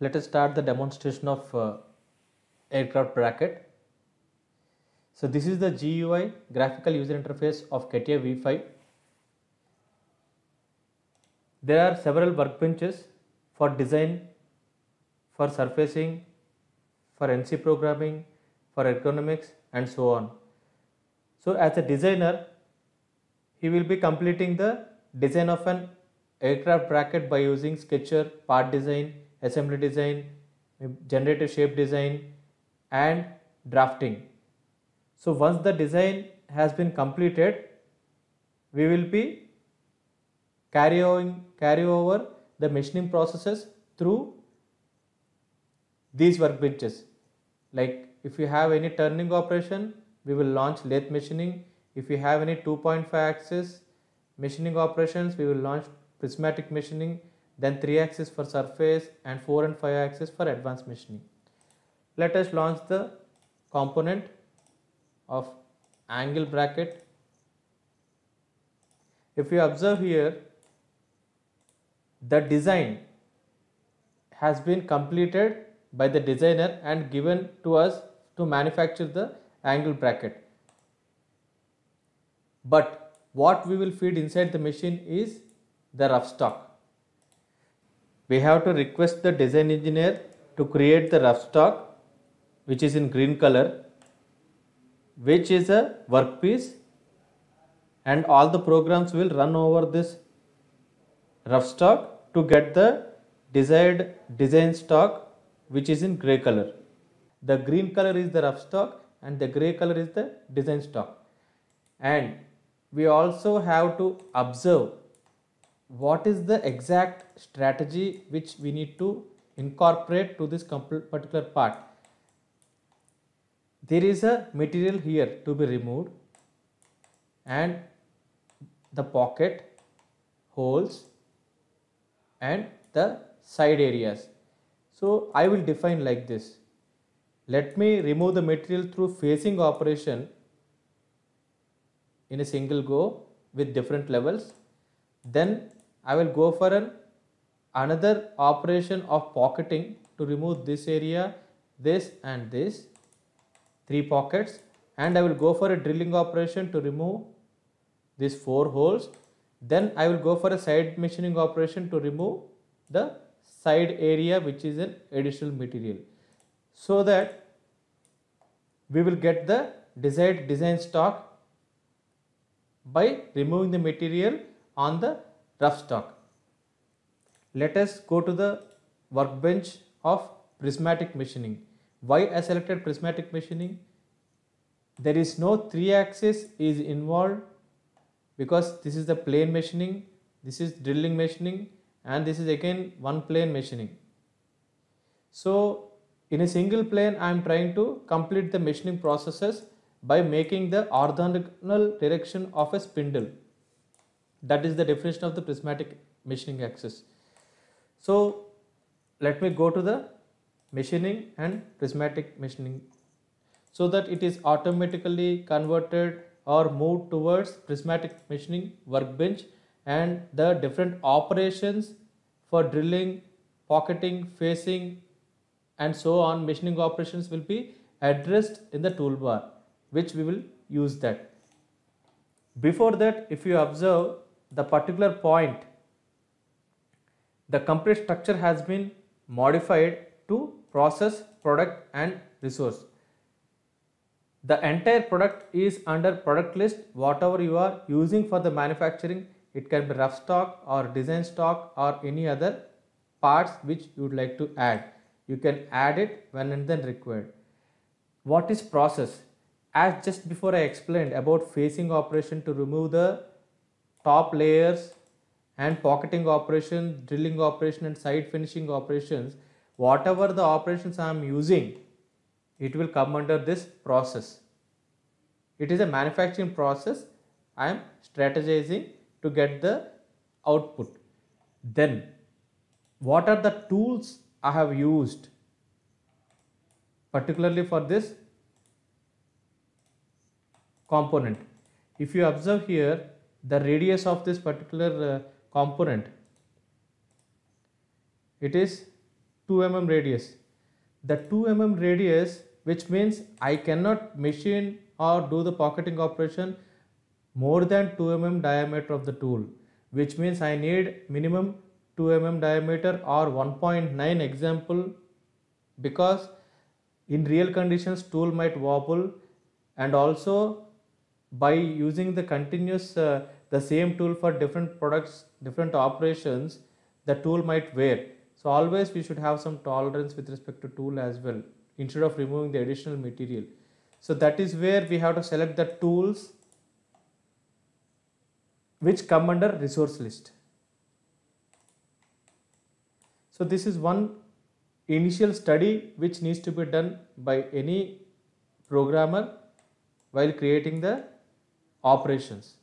let us start the demonstration of uh, aircraft bracket. So this is the GUI graphical user interface of CATIA V5. There are several workbenches for design, for surfacing, for NC programming, for ergonomics and so on. So as a designer, he will be completing the design of an aircraft bracket by using Sketcher, part design, assembly design, generative shape design and drafting. So once the design has been completed, we will be carrying carry over the machining processes through these workbenches. Like if you have any turning operation, we will launch lathe machining. If you have any 2.5 axis machining operations, we will launch prismatic machining then 3 axis for surface and 4 and 5 axis for advanced machining. Let us launch the component of angle bracket. If you observe here, the design has been completed by the designer and given to us to manufacture the angle bracket. But what we will feed inside the machine is the rough stock we have to request the design engineer to create the rough stock which is in green color which is a workpiece and all the programs will run over this rough stock to get the desired design stock which is in gray color. The green color is the rough stock and the gray color is the design stock and we also have to observe what is the exact strategy which we need to incorporate to this particular part. There is a material here to be removed and the pocket holes and the side areas. So I will define like this. Let me remove the material through facing operation in a single go with different levels. Then I will go for an another operation of pocketing to remove this area, this and this three pockets and I will go for a drilling operation to remove these four holes. Then I will go for a side machining operation to remove the side area which is an additional material so that we will get the desired design stock by removing the material on the rough stock. Let us go to the workbench of prismatic machining. Why I selected prismatic machining? There is no 3 axis is involved because this is the plane machining, this is drilling machining and this is again one plane machining. So in a single plane I am trying to complete the machining processes by making the orthogonal direction of a spindle. That is the definition of the prismatic machining axis. So let me go to the machining and prismatic machining so that it is automatically converted or moved towards prismatic machining workbench and the different operations for drilling, pocketing, facing and so on machining operations will be addressed in the toolbar which we will use that. Before that if you observe the particular point the complete structure has been modified to process product and resource the entire product is under product list whatever you are using for the manufacturing it can be rough stock or design stock or any other parts which you would like to add you can add it when and then required what is process as just before i explained about phasing operation to remove the top layers and pocketing operation, drilling operation and side finishing operations, whatever the operations I am using, it will come under this process. It is a manufacturing process I am strategizing to get the output. Then what are the tools I have used particularly for this component. If you observe here the radius of this particular uh, component it is 2 mm radius the 2 mm radius which means I cannot machine or do the pocketing operation more than 2 mm diameter of the tool which means I need minimum 2 mm diameter or 1.9 example because in real conditions tool might wobble and also by using the continuous uh, the same tool for different products different operations the tool might wear so always we should have some tolerance with respect to tool as well instead of removing the additional material so that is where we have to select the tools which come under resource list so this is one initial study which needs to be done by any programmer while creating the operations